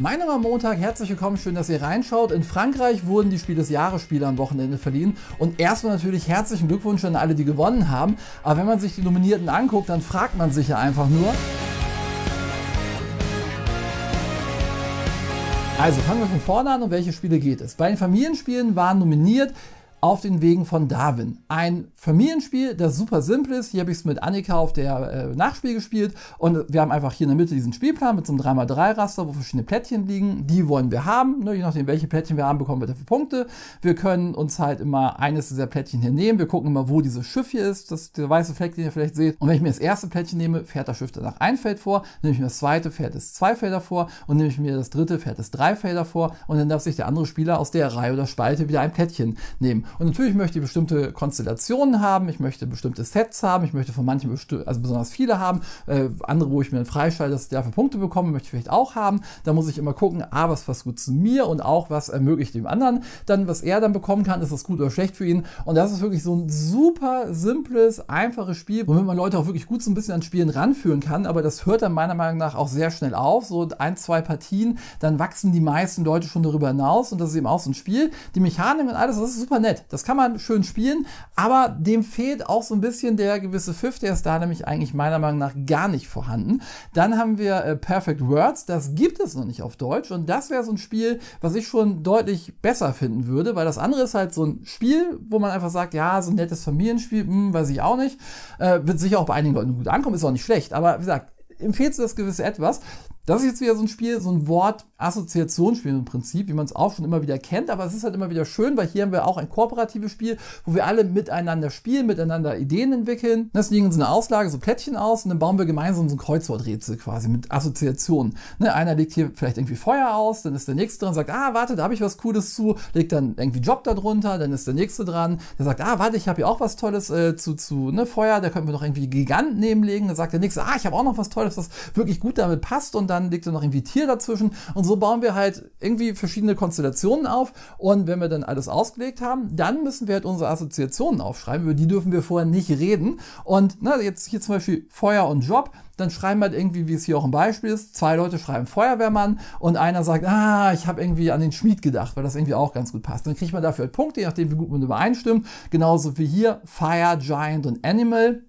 Mein Name am Montag, herzlich willkommen, schön, dass ihr reinschaut. In Frankreich wurden die Spiel des Jahres Spiele am Wochenende verliehen und erstmal natürlich herzlichen Glückwunsch an alle, die gewonnen haben. Aber wenn man sich die Nominierten anguckt, dann fragt man sich ja einfach nur. Also fangen wir von vorne an, um welche Spiele geht es. Bei den Familienspielen waren nominiert auf den Wegen von Darwin. Ein Familienspiel, das super simpel ist. Hier habe ich es mit Annika auf der äh, Nachspiel gespielt und wir haben einfach hier in der Mitte diesen Spielplan mit so einem 3x3-Raster, wo verschiedene Plättchen liegen. Die wollen wir haben. Ne? Je nachdem, welche Plättchen wir haben, bekommen wir dafür Punkte. Wir können uns halt immer eines dieser Plättchen hier nehmen. Wir gucken immer, wo dieses Schiff hier ist, das der weiße Fleck, den ihr vielleicht seht. Und wenn ich mir das erste Plättchen nehme, fährt das Schiff danach ein Feld vor, nehme ich mir das zweite, fährt es zwei Felder vor und nehme ich mir das dritte, fährt es drei Felder vor und dann darf sich der andere Spieler aus der Reihe oder Spalte wieder ein Plättchen nehmen. Und natürlich möchte ich bestimmte Konstellationen haben, ich möchte bestimmte Sets haben, ich möchte von manchen also besonders viele haben, äh, andere, wo ich mir dann freischalte, dass ich dafür Punkte bekomme, möchte ich vielleicht auch haben. Da muss ich immer gucken, ah, was passt gut zu mir und auch, was ermöglicht dem anderen dann, was er dann bekommen kann, ist das gut oder schlecht für ihn. Und das ist wirklich so ein super simples, einfaches Spiel, womit man Leute auch wirklich gut so ein bisschen an Spielen ranführen kann, aber das hört dann meiner Meinung nach auch sehr schnell auf, so ein, zwei Partien, dann wachsen die meisten Leute schon darüber hinaus und das ist eben auch so ein Spiel. Die Mechanik und alles, das ist super nett. Das kann man schön spielen, aber dem fehlt auch so ein bisschen der gewisse Pfiff, der ist da nämlich eigentlich meiner Meinung nach gar nicht vorhanden. Dann haben wir äh, Perfect Words, das gibt es noch nicht auf Deutsch und das wäre so ein Spiel, was ich schon deutlich besser finden würde, weil das andere ist halt so ein Spiel, wo man einfach sagt, ja, so ein nettes Familienspiel, hm, weiß ich auch nicht. Äh, wird sicher auch bei einigen Leuten gut ankommen, ist auch nicht schlecht, aber wie gesagt, empfehlst du das gewisse Etwas. Das ist jetzt wieder so ein Spiel, so ein Wort-Assoziationsspiel im Prinzip, wie man es auch schon immer wieder kennt, aber es ist halt immer wieder schön, weil hier haben wir auch ein kooperatives Spiel, wo wir alle miteinander spielen, miteinander Ideen entwickeln. Das liegen uns in einer Auslage so Plättchen aus und dann bauen wir gemeinsam so ein Kreuzworträtsel quasi mit Assoziationen. Ne, einer legt hier vielleicht irgendwie Feuer aus, dann ist der nächste dran, sagt, ah, warte, da habe ich was Cooles zu, legt dann irgendwie Job darunter, dann ist der nächste dran, der sagt, ah, warte, ich habe hier auch was Tolles äh, zu, zu ne, Feuer, da können wir noch irgendwie Gigant nebenlegen, dann sagt der nächste, ah, ich habe auch noch was Tolles, was wirklich gut damit passt und dann dann liegt da noch irgendwie Tier dazwischen. Und so bauen wir halt irgendwie verschiedene Konstellationen auf. Und wenn wir dann alles ausgelegt haben, dann müssen wir halt unsere Assoziationen aufschreiben. Über die dürfen wir vorher nicht reden. Und na, jetzt hier zum Beispiel Feuer und Job dann schreiben halt irgendwie, wie es hier auch ein Beispiel ist, zwei Leute schreiben Feuerwehrmann und einer sagt, ah, ich habe irgendwie an den Schmied gedacht, weil das irgendwie auch ganz gut passt. Dann kriegt man dafür halt Punkte, je nachdem, wie gut man übereinstimmt. Genauso wie hier Fire, Giant und Animal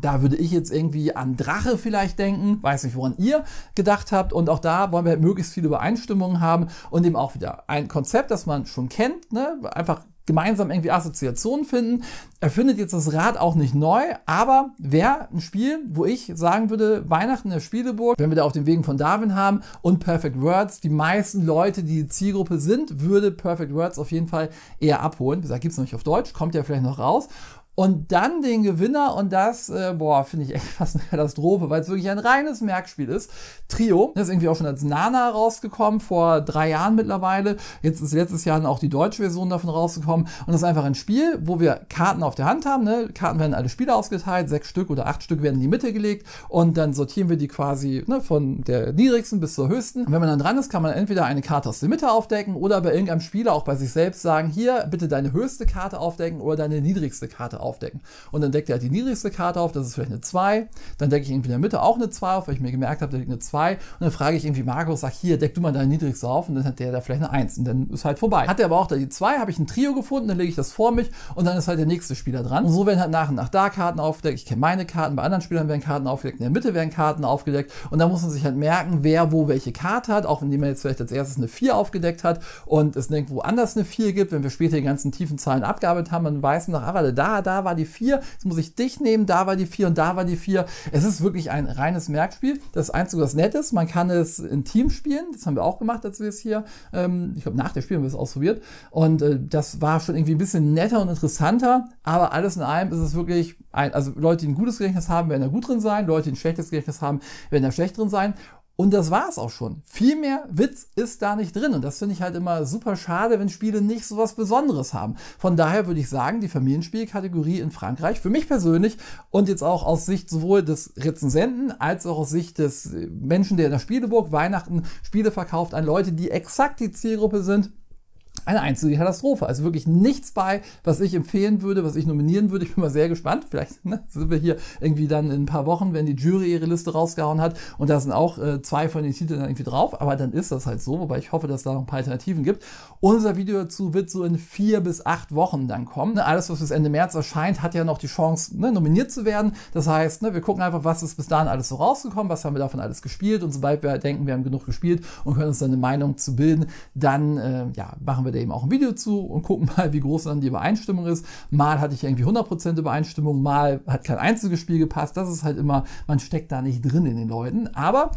da würde ich jetzt irgendwie an Drache vielleicht denken, weiß nicht, woran ihr gedacht habt. Und auch da wollen wir halt möglichst viele Übereinstimmungen haben und eben auch wieder ein Konzept, das man schon kennt, ne? einfach gemeinsam irgendwie Assoziationen finden. Er findet jetzt das Rad auch nicht neu, aber wäre ein Spiel, wo ich sagen würde, Weihnachten der Spieleburg, wenn wir da auf den Wegen von Darwin haben und Perfect Words, die meisten Leute, die Zielgruppe sind, würde Perfect Words auf jeden Fall eher abholen. Wie gesagt, gibt es noch nicht auf Deutsch, kommt ja vielleicht noch raus. Und dann den Gewinner, und das, äh, boah, finde ich echt fast eine Katastrophe, weil es wirklich ein reines Merkspiel ist. Trio, das ist irgendwie auch schon als Nana rausgekommen, vor drei Jahren mittlerweile. Jetzt ist letztes Jahr auch die deutsche Version davon rausgekommen. Und das ist einfach ein Spiel, wo wir Karten auf der Hand haben. Ne? Karten werden alle Spieler ausgeteilt, sechs Stück oder acht Stück werden in die Mitte gelegt und dann sortieren wir die quasi ne, von der niedrigsten bis zur höchsten. Und wenn man dann dran ist, kann man entweder eine Karte aus der Mitte aufdecken oder bei irgendeinem Spieler auch bei sich selbst sagen, hier bitte deine höchste Karte aufdecken oder deine niedrigste Karte aufdecken aufdecken. Und dann deckt er halt die niedrigste Karte auf, das ist vielleicht eine 2. Dann decke ich irgendwie in der Mitte auch eine 2 auf, weil ich mir gemerkt habe, der liegt eine 2. Und dann frage ich irgendwie Markus, sag hier, deck du mal deine niedrigste auf. Und dann hat der da vielleicht eine 1. Und dann ist halt vorbei. Hat er aber auch da die 2, habe ich ein Trio gefunden, dann lege ich das vor mich und dann ist halt der nächste Spieler dran. Und so werden halt nach und nach da Karten aufgedeckt. Ich kenne meine Karten, bei anderen Spielern werden Karten aufgedeckt, in der Mitte werden Karten aufgedeckt. Und da muss man sich halt merken, wer wo welche Karte hat, auch indem man jetzt vielleicht als erstes eine 4 aufgedeckt hat und es nirgendwo anders eine 4 gibt. Wenn wir später die ganzen tiefen Zahlen abgearbeitet haben, dann weiß man noch, ah, da, da war die 4, jetzt muss ich dich nehmen, da war die 4 und da war die 4. Es ist wirklich ein reines Merkspiel. Das Einzige, was nett ist, man kann es in Team spielen, das haben wir auch gemacht, als wir es hier, ähm, ich glaube nach der Spiel haben wir es ausprobiert und äh, das war schon irgendwie ein bisschen netter und interessanter, aber alles in allem ist es wirklich, ein, also Leute, die ein gutes Gedächtnis haben, werden da gut drin sein, Leute, die ein schlechtes Gedächtnis haben, werden da schlecht drin sein und das war's auch schon. Viel mehr Witz ist da nicht drin. Und das finde ich halt immer super schade, wenn Spiele nicht so was Besonderes haben. Von daher würde ich sagen, die Familienspielkategorie in Frankreich für mich persönlich und jetzt auch aus Sicht sowohl des Rezensenten als auch aus Sicht des Menschen, der in der Spieleburg Weihnachten Spiele verkauft, an Leute, die exakt die Zielgruppe sind, eine einzige Katastrophe. Also wirklich nichts bei, was ich empfehlen würde, was ich nominieren würde. Ich bin mal sehr gespannt. Vielleicht ne, sind wir hier irgendwie dann in ein paar Wochen, wenn die Jury ihre Liste rausgehauen hat und da sind auch äh, zwei von den Titeln dann irgendwie drauf. Aber dann ist das halt so, wobei ich hoffe, dass da noch ein paar Alternativen gibt. Unser Video dazu wird so in vier bis acht Wochen dann kommen. Ne, alles, was bis Ende März erscheint, hat ja noch die Chance, ne, nominiert zu werden. Das heißt, ne, wir gucken einfach, was ist bis dahin alles so rausgekommen, was haben wir davon alles gespielt und sobald wir denken, wir haben genug gespielt und können uns dann eine Meinung zu bilden, dann äh, ja, machen wir da eben auch ein Video zu und gucken mal, wie groß dann die Übereinstimmung ist. Mal hatte ich irgendwie 100% Übereinstimmung, mal hat kein einziges Spiel gepasst. Das ist halt immer, man steckt da nicht drin in den Leuten. Aber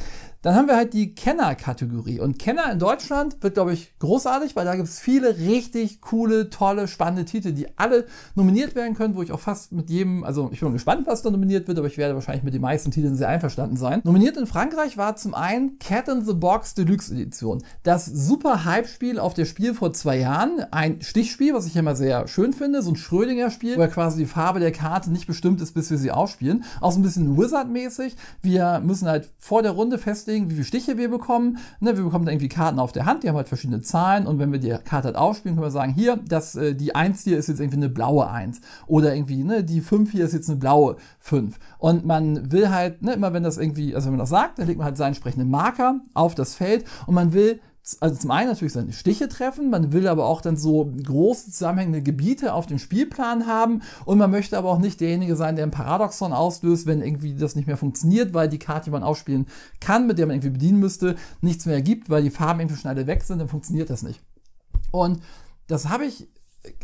dann haben wir halt die Kenner-Kategorie. Und Kenner in Deutschland wird, glaube ich, großartig, weil da gibt es viele richtig coole, tolle, spannende Titel, die alle nominiert werden können, wo ich auch fast mit jedem, also ich bin gespannt, was da nominiert wird, aber ich werde wahrscheinlich mit den meisten Titeln sehr einverstanden sein. Nominiert in Frankreich war zum einen Cat in the Box Deluxe Edition. Das super Hype-Spiel auf der Spiel vor zwei zwei Jahren ein Stichspiel, was ich immer sehr schön finde, so ein Schrödinger-Spiel, wo ja quasi die Farbe der Karte nicht bestimmt ist, bis wir sie ausspielen. Auch so ein bisschen Wizard-mäßig. Wir müssen halt vor der Runde festlegen, wie viele Stiche wir bekommen. Ne, wir bekommen da irgendwie Karten auf der Hand, die haben halt verschiedene Zahlen und wenn wir die Karte halt aufspielen, können wir sagen, hier, das, äh, die 1 hier ist jetzt irgendwie eine blaue 1 oder irgendwie, ne, die 5 hier ist jetzt eine blaue 5. Und man will halt, ne, immer wenn das irgendwie, also wenn man das sagt, dann legt man halt seinen entsprechenden Marker auf das Feld und man will also zum einen natürlich seine Stiche treffen, man will aber auch dann so große zusammenhängende Gebiete auf dem Spielplan haben und man möchte aber auch nicht derjenige sein, der ein Paradoxon auslöst, wenn irgendwie das nicht mehr funktioniert, weil die Karte, die man aufspielen kann, mit der man irgendwie bedienen müsste, nichts mehr ergibt, weil die Farben irgendwie schon weg sind, dann funktioniert das nicht. Und das habe ich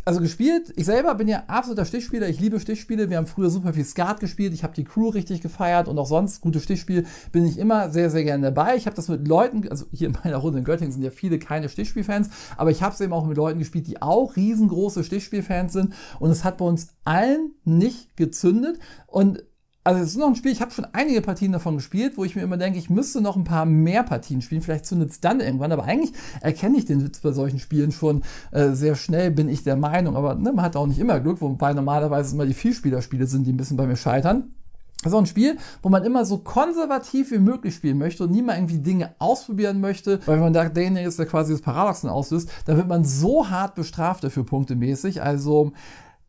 also gespielt, ich selber bin ja absoluter Stichspieler, ich liebe Stichspiele, wir haben früher super viel Skat gespielt, ich habe die Crew richtig gefeiert und auch sonst gute Stichspiel bin ich immer sehr, sehr gerne dabei. Ich habe das mit Leuten, also hier in meiner Runde in Göttingen sind ja viele keine Stichspielfans, aber ich habe es eben auch mit Leuten gespielt, die auch riesengroße Stichspielfans sind und es hat bei uns allen nicht gezündet und also es ist noch ein Spiel, ich habe schon einige Partien davon gespielt, wo ich mir immer denke, ich müsste noch ein paar mehr Partien spielen, vielleicht zündet es dann irgendwann, aber eigentlich erkenne ich den Witz bei solchen Spielen schon äh, sehr schnell, bin ich der Meinung, aber ne, man hat auch nicht immer Glück, wobei normalerweise immer die Vielspielerspiele sind, die ein bisschen bei mir scheitern. Das ist auch ein Spiel, wo man immer so konservativ wie möglich spielen möchte und niemand irgendwie Dinge ausprobieren möchte, weil wenn man da derjenige ist, der quasi das Paradoxen auslöst, dann wird man so hart bestraft dafür punktemäßig. Also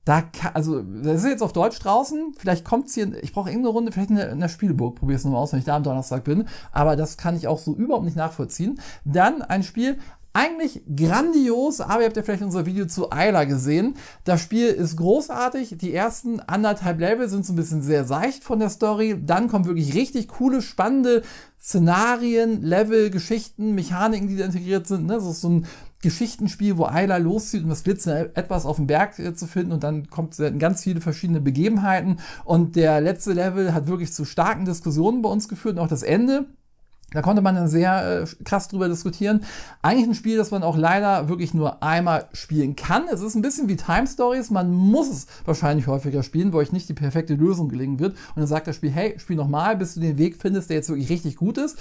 da kann, also, das ist jetzt auf Deutsch draußen. Vielleicht kommt's hier, ich brauche irgendeine Runde, vielleicht in der, in der Spielburg. Probier es nochmal aus, wenn ich da am Donnerstag bin. Aber das kann ich auch so überhaupt nicht nachvollziehen. Dann ein Spiel, eigentlich grandios, aber ihr habt ja vielleicht unser Video zu Eiler gesehen. Das Spiel ist großartig. Die ersten anderthalb Level sind so ein bisschen sehr seicht von der Story. Dann kommen wirklich richtig coole, spannende Szenarien, Level, Geschichten, Mechaniken, die da integriert sind. Ne? Das ist so ein Geschichtenspiel, wo Ayla loszieht, um das Glitzern etwas auf dem Berg äh, zu finden und dann kommt ganz viele verschiedene Begebenheiten und der letzte Level hat wirklich zu starken Diskussionen bei uns geführt und auch das Ende. Da konnte man dann sehr äh, krass drüber diskutieren. Eigentlich ein Spiel, das man auch leider wirklich nur einmal spielen kann. Es ist ein bisschen wie Time Stories. Man muss es wahrscheinlich häufiger spielen, wo euch nicht die perfekte Lösung gelingen wird. Und dann sagt das Spiel, hey, spiel nochmal, bis du den Weg findest, der jetzt wirklich richtig gut ist.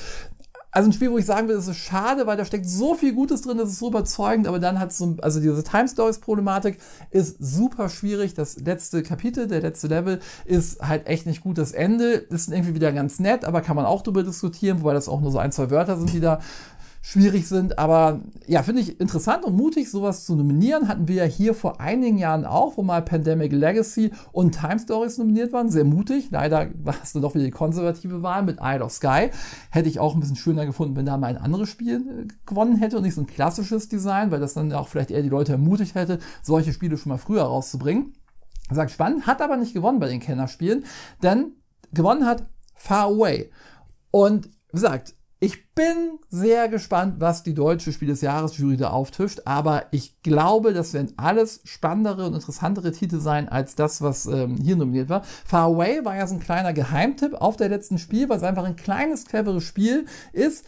Also ein Spiel, wo ich sagen würde, es ist schade, weil da steckt so viel Gutes drin, das ist so überzeugend, aber dann hat es so, also diese Time Stories Problematik ist super schwierig. Das letzte Kapitel, der letzte Level ist halt echt nicht gut. Das Ende ist irgendwie wieder ganz nett, aber kann man auch darüber diskutieren, wobei das auch nur so ein, zwei Wörter sind, die da schwierig sind. Aber ja, finde ich interessant und mutig, sowas zu nominieren. Hatten wir ja hier vor einigen Jahren auch, wo mal Pandemic Legacy und Time Stories nominiert waren. Sehr mutig. Leider war es dann doch wieder die konservative Wahl mit Isle of Sky. Hätte ich auch ein bisschen schöner gefunden, wenn da mal ein anderes Spiel äh, gewonnen hätte und nicht so ein klassisches Design, weil das dann auch vielleicht eher die Leute ermutigt hätte, solche Spiele schon mal früher rauszubringen. Sagt spannend, hat aber nicht gewonnen bei den Kennerspielen, denn gewonnen hat Far Away. Und wie gesagt, ich bin sehr gespannt, was die deutsche Spiel des Jahres Jury da auftischt, aber ich glaube, das werden alles spannendere und interessantere Titel sein als das, was ähm, hier nominiert war. Far Away war ja so ein kleiner Geheimtipp auf der letzten Spiel, weil es einfach ein kleines, cleveres Spiel ist.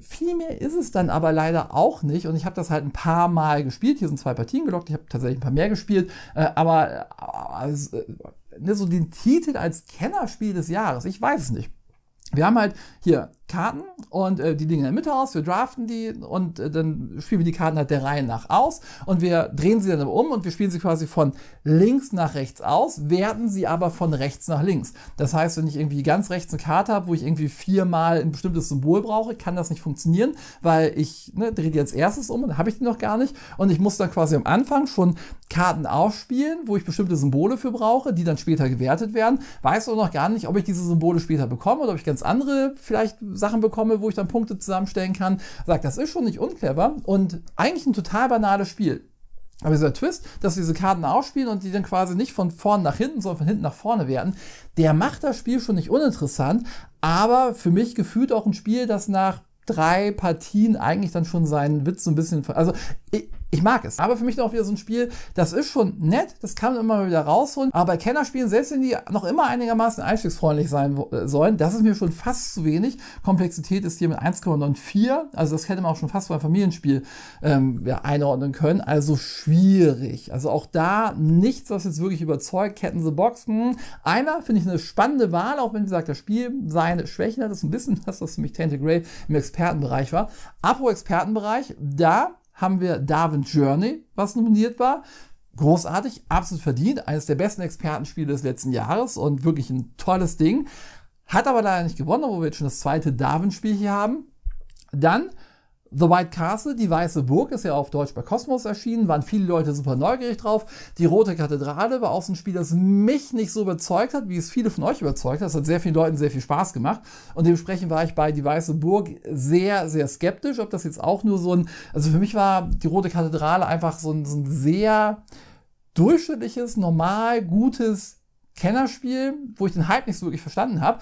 Viel mehr ist es dann aber leider auch nicht. Und ich habe das halt ein paar Mal gespielt. Hier sind zwei Partien gelockt. Ich habe tatsächlich ein paar mehr gespielt. Äh, aber äh, äh ne, so den Titel als Kennerspiel des Jahres, ich weiß es nicht. Wir haben halt hier Karten und äh, die liegen in der Mitte aus, wir draften die und äh, dann spielen wir die Karten halt der Reihe nach aus und wir drehen sie dann um und wir spielen sie quasi von links nach rechts aus, werten sie aber von rechts nach links. Das heißt, wenn ich irgendwie ganz rechts eine Karte habe, wo ich irgendwie viermal ein bestimmtes Symbol brauche, kann das nicht funktionieren, weil ich ne, drehe die als erstes um und dann habe ich die noch gar nicht und ich muss dann quasi am Anfang schon Karten aufspielen, wo ich bestimmte Symbole für brauche, die dann später gewertet werden, weiß auch noch gar nicht, ob ich diese Symbole später bekomme oder ob ich ganz andere vielleicht Sachen bekomme, wo ich dann Punkte zusammenstellen kann, sagt, das ist schon nicht unclever und eigentlich ein total banales Spiel. Aber dieser Twist, dass diese Karten ausspielen und die dann quasi nicht von vorn nach hinten, sondern von hinten nach vorne werden, der macht das Spiel schon nicht uninteressant, aber für mich gefühlt auch ein Spiel, das nach drei Partien eigentlich dann schon seinen Witz so ein bisschen. Also ich, ich mag es. Aber für mich noch wieder so ein Spiel, das ist schon nett, das kann man immer wieder rausholen. Aber bei Kennerspielen, selbst wenn die noch immer einigermaßen einstiegsfreundlich sein äh, sollen, das ist mir schon fast zu wenig. Komplexität ist hier mit 1,94, also das hätte man auch schon fast beim Familienspiel ähm, ja, einordnen können. Also schwierig. Also auch da nichts, was jetzt wirklich überzeugt. Ketten the Box, mh. Hm. einer finde ich eine spannende Wahl, auch wenn, wie gesagt, das Spiel seine Schwächen hat. Das ist ein bisschen das, was für mich Tainted Grey im Expertenbereich war. Apro Expertenbereich, da haben wir Darwin Journey, was nominiert war. Großartig, absolut verdient, eines der besten Expertenspiele des letzten Jahres und wirklich ein tolles Ding. Hat aber leider nicht gewonnen, obwohl wir jetzt schon das zweite Darwin-Spiel hier haben. Dann The White Castle, die Weiße Burg, ist ja auf Deutsch bei Kosmos erschienen, waren viele Leute super neugierig drauf. Die Rote Kathedrale war auch so ein Spiel, das mich nicht so überzeugt hat, wie es viele von euch überzeugt hat. Es hat sehr vielen Leuten sehr viel Spaß gemacht. Und dementsprechend war ich bei Die Weiße Burg sehr, sehr skeptisch, ob das jetzt auch nur so ein, also für mich war die Rote Kathedrale einfach so ein, so ein sehr durchschnittliches, normal, gutes Kennerspiel, wo ich den Hype nicht so wirklich verstanden habe.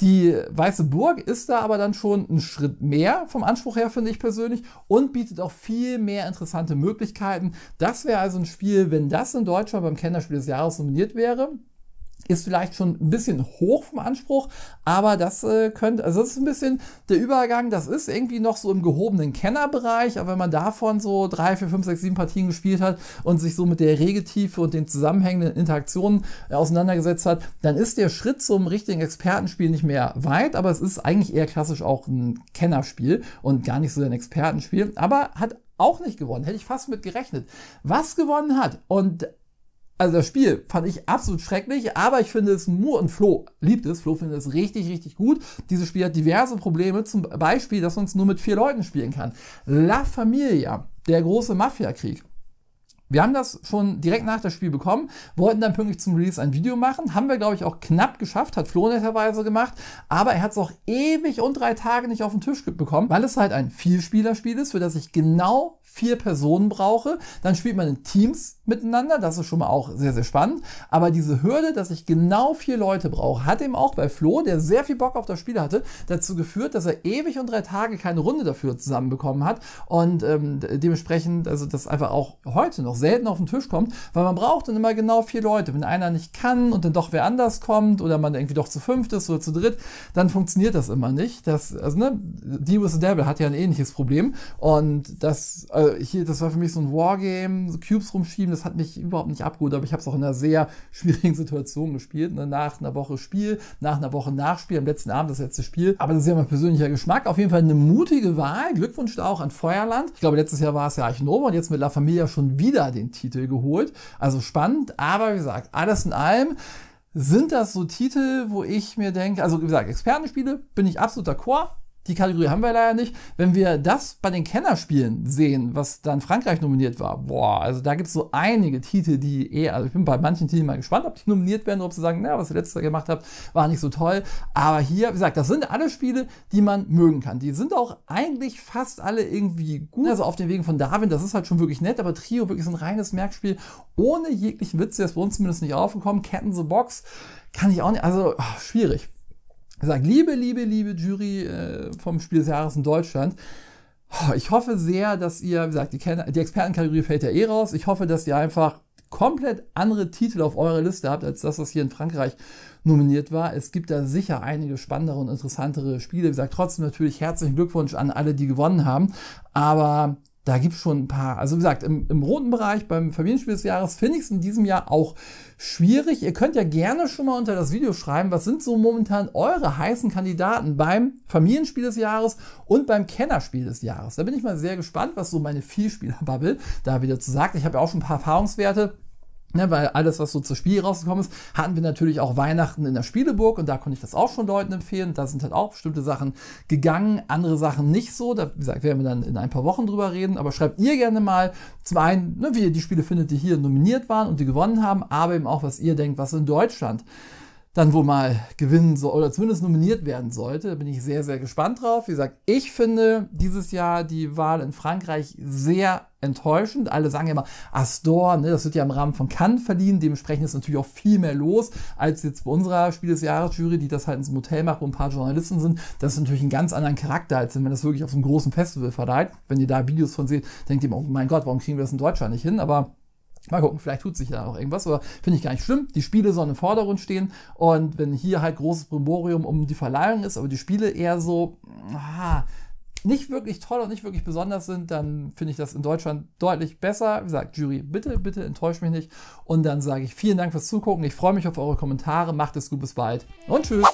Die Weiße Burg ist da aber dann schon ein Schritt mehr vom Anspruch her, finde ich persönlich, und bietet auch viel mehr interessante Möglichkeiten. Das wäre also ein Spiel, wenn das in Deutschland beim Kennerspiel des Jahres nominiert wäre, ist vielleicht schon ein bisschen hoch vom Anspruch, aber das äh, könnte, also das ist ein bisschen der Übergang, das ist irgendwie noch so im gehobenen Kennerbereich, aber wenn man davon so drei, vier, fünf, sechs, sieben Partien gespielt hat und sich so mit der Regeltiefe und den zusammenhängenden Interaktionen äh, auseinandergesetzt hat, dann ist der Schritt zum richtigen Expertenspiel nicht mehr weit, aber es ist eigentlich eher klassisch auch ein Kennerspiel und gar nicht so ein Expertenspiel, aber hat auch nicht gewonnen, hätte ich fast mit gerechnet. Was gewonnen hat und also das Spiel fand ich absolut schrecklich, aber ich finde es nur, und Flo liebt es, Flo findet es richtig, richtig gut. Dieses Spiel hat diverse Probleme, zum Beispiel, dass man es nur mit vier Leuten spielen kann. La Familia, der große Mafia-Krieg. Wir haben das schon direkt nach dem Spiel bekommen, wollten dann pünktlich zum Release ein Video machen, haben wir, glaube ich, auch knapp geschafft, hat Flo netterweise gemacht, aber er hat es auch ewig und drei Tage nicht auf den Tisch bekommen, weil es halt ein Vielspielerspiel ist, für das ich genau vier Personen brauche. Dann spielt man in Teams miteinander. Das ist schon mal auch sehr, sehr spannend. Aber diese Hürde, dass ich genau vier Leute brauche, hat eben auch bei Flo, der sehr viel Bock auf das Spiel hatte, dazu geführt, dass er ewig und drei Tage keine Runde dafür zusammenbekommen hat. Und ähm, dementsprechend, also das einfach auch heute noch selten auf den Tisch kommt, weil man braucht dann immer genau vier Leute. Wenn einer nicht kann und dann doch wer anders kommt oder man irgendwie doch zu fünft ist oder zu dritt, dann funktioniert das immer nicht. Das, also, ne, Deal with the Devil hat ja ein ähnliches Problem. Und das, also hier, das war für mich so ein Wargame, so Cubes rumschieben, das hat mich überhaupt nicht abgeholt, aber ich habe es auch in einer sehr schwierigen Situation gespielt. Ne? Nach einer Woche Spiel, nach einer Woche Nachspiel, am letzten Abend das letzte Spiel. Aber das ist ja mein persönlicher Geschmack. Auf jeden Fall eine mutige Wahl. Glückwunsch auch an Feuerland. Ich glaube, letztes Jahr war es ja Archnova und jetzt mit La Familia schon wieder den Titel geholt. Also spannend, aber wie gesagt, alles in allem sind das so Titel, wo ich mir denke, also wie gesagt, Expertenspiele bin ich absolut d'accord, die Kategorie haben wir leider nicht. Wenn wir das bei den Kennerspielen sehen, was dann Frankreich nominiert war, boah, also da gibt es so einige Titel, die eher, also ich bin bei manchen Titeln mal gespannt, ob die nominiert werden, ob sie sagen, na, was ihr letztes Jahr gemacht habt, war nicht so toll. Aber hier, wie gesagt, das sind alle Spiele, die man mögen kann. Die sind auch eigentlich fast alle irgendwie gut. Also auf den Wegen von Darwin, das ist halt schon wirklich nett, aber Trio wirklich so ein reines Merkspiel, ohne jeglichen Witz, der ist bei uns zumindest nicht aufgekommen. Cat in the Box kann ich auch nicht, also oh, schwierig sagt, liebe, liebe, liebe Jury äh, vom Spiel des Jahres in Deutschland, oh, ich hoffe sehr, dass ihr, wie gesagt, die, die Expertenkategorie fällt ja eh raus. Ich hoffe, dass ihr einfach komplett andere Titel auf eurer Liste habt, als das, was hier in Frankreich nominiert war. Es gibt da sicher einige spannendere und interessantere Spiele. Wie gesagt, trotzdem natürlich herzlichen Glückwunsch an alle, die gewonnen haben. Aber da gibt es schon ein paar, also wie gesagt, im, im roten Bereich beim Familienspiel des Jahres finde ich es in diesem Jahr auch schwierig. Ihr könnt ja gerne schon mal unter das Video schreiben, was sind so momentan eure heißen Kandidaten beim Familienspiel des Jahres und beim Kennerspiel des Jahres. Da bin ich mal sehr gespannt, was so meine Vielspieler-Bubble da wieder zu sagt. Ich habe ja auch schon ein paar Erfahrungswerte. Ne, weil alles, was so zu Spiel rausgekommen ist, hatten wir natürlich auch Weihnachten in der Spieleburg und da konnte ich das auch schon Leuten empfehlen. Da sind halt auch bestimmte Sachen gegangen, andere Sachen nicht so. Da, wie gesagt, werden wir dann in ein paar Wochen drüber reden. Aber schreibt ihr gerne mal zum einen, ne, wie ihr die Spiele findet, die hier nominiert waren und die gewonnen haben, aber eben auch, was ihr denkt, was in Deutschland dann wohl mal gewinnen soll oder zumindest nominiert werden sollte. Da bin ich sehr, sehr gespannt drauf. Wie gesagt, ich finde dieses Jahr die Wahl in Frankreich sehr enttäuschend. Alle sagen ja immer, Astor, ne, das wird ja im Rahmen von Cannes verliehen. Dementsprechend ist natürlich auch viel mehr los als jetzt bei unserer Spiel des Jahres Jury, die das halt ins Motel macht, wo ein paar Journalisten sind. Das ist natürlich einen ganz anderen Charakter, als wenn man das wirklich auf so einem großen Festival verleiht. Wenn ihr da Videos von seht, denkt ihr immer, oh mein Gott, warum kriegen wir das in Deutschland nicht hin? Aber Mal gucken, vielleicht tut sich da auch irgendwas, aber finde ich gar nicht schlimm. Die Spiele sollen im Vordergrund stehen und wenn hier halt großes Primorium um die Verleihung ist, aber die Spiele eher so ah, nicht wirklich toll und nicht wirklich besonders sind, dann finde ich das in Deutschland deutlich besser. Wie gesagt, Jury, bitte, bitte enttäuscht mich nicht. Und dann sage ich vielen Dank fürs Zugucken. Ich freue mich auf eure Kommentare. Macht es gut, bis bald und tschüss.